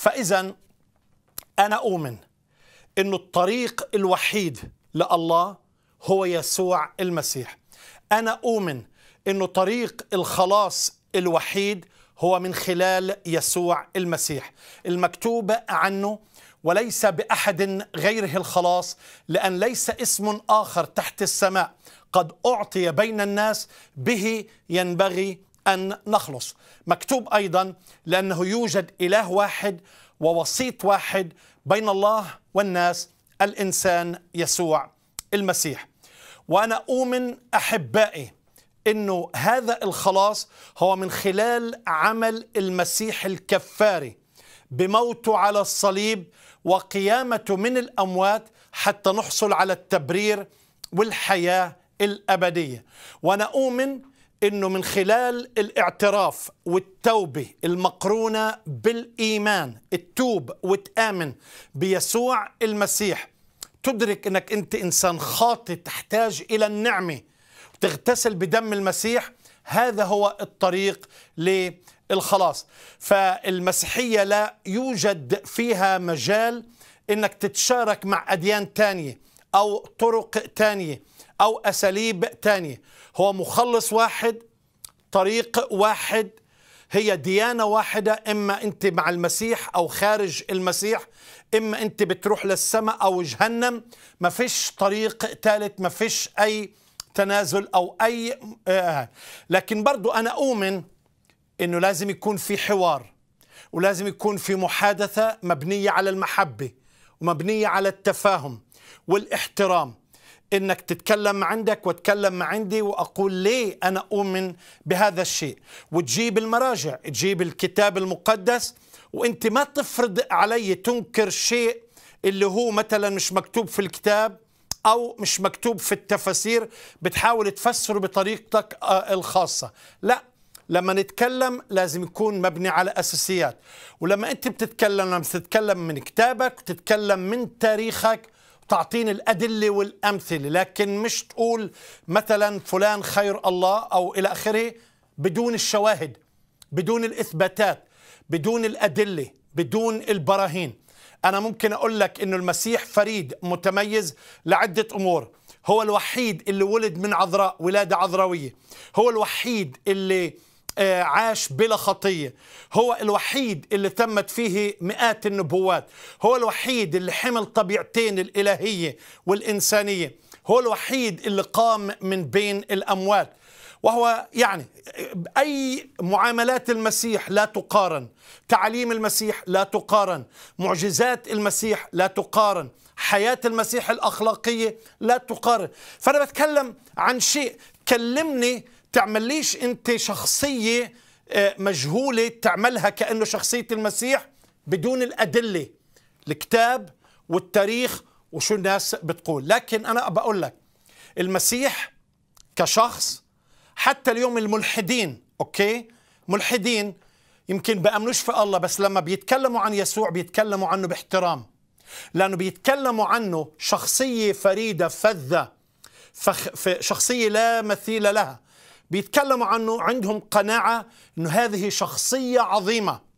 فإذا أنا أؤمن انه الطريق الوحيد لله هو يسوع المسيح أنا أؤمن أنه طريق الخلاص الوحيد هو من خلال يسوع المسيح المكتوب عنه وليس بأحد غيره الخلاص لأن ليس اسم آخر تحت السماء قد أعطي بين الناس به ينبغي أن نخلص مكتوب أيضا لأنه يوجد إله واحد ووسيط واحد بين الله والناس الإنسان يسوع المسيح وأنا أؤمن أحبائي أنه هذا الخلاص هو من خلال عمل المسيح الكفاري بموته على الصليب وقيامته من الأموات حتى نحصل على التبرير والحياة الأبدية وأنا أؤمن انه من خلال الاعتراف والتوبه المقرونه بالايمان التوب وتامن بيسوع المسيح تدرك انك انت انسان خاطئ تحتاج الى النعمه وتغتسل بدم المسيح هذا هو الطريق للخلاص فالمسيحيه لا يوجد فيها مجال انك تتشارك مع اديان تانيه او طرق تانيه أو أساليب تانية هو مخلص واحد طريق واحد هي ديانة واحدة إما أنت مع المسيح أو خارج المسيح إما أنت بتروح للسماء أو جهنم ما فيش طريق ثالث ما فيش أي تنازل أو أي آه. لكن برضو أنا أؤمن أنه لازم يكون في حوار ولازم يكون في محادثة مبنية على المحبة ومبنية على التفاهم والاحترام انك تتكلم عندك وتكلم مع عندي واقول ليه انا اؤمن بهذا الشيء وتجيب المراجع تجيب الكتاب المقدس وانت ما تفرض علي تنكر شيء اللي هو مثلا مش مكتوب في الكتاب او مش مكتوب في التفاسير بتحاول تفسره بطريقتك آه، الخاصه لا لما نتكلم لازم يكون مبني على اساسيات ولما انت بتتكلم لما تتكلم من كتابك وتتكلم من تاريخك تعطيني الأدلة والأمثلة لكن مش تقول مثلا فلان خير الله أو إلى آخره بدون الشواهد بدون الإثباتات بدون الأدلة بدون البراهين أنا ممكن أقول لك أنه المسيح فريد متميز لعدة أمور هو الوحيد اللي ولد من عذراء ولادة عذراوية هو الوحيد اللي آه، عاش بلا خطية هو الوحيد اللي تمت فيه مئات النبوات هو الوحيد اللي حمل طبيعتين الإلهية والإنسانية هو الوحيد اللي قام من بين الأموات وهو يعني أي معاملات المسيح لا تقارن تعاليم المسيح لا تقارن معجزات المسيح لا تقارن حياة المسيح الأخلاقية لا تقارن فأنا بتكلم عن شيء كلمني تعمل ليش أنت شخصية آه، مجهولة تعملها كأنه شخصية المسيح بدون الأدلة الكتاب والتاريخ وشو الناس بتقول لكن أنا بقول لك المسيح كشخص حتى اليوم الملحدين أوكي ملحدين يمكن بأمنوش في الله بس لما بيتكلموا عن يسوع بيتكلموا عنه باحترام لأنه بيتكلموا عنه شخصية فريدة فذة شخصية لا مثيل لها بيتكلموا عنه عندهم قناعة أنه هذه شخصية عظيمة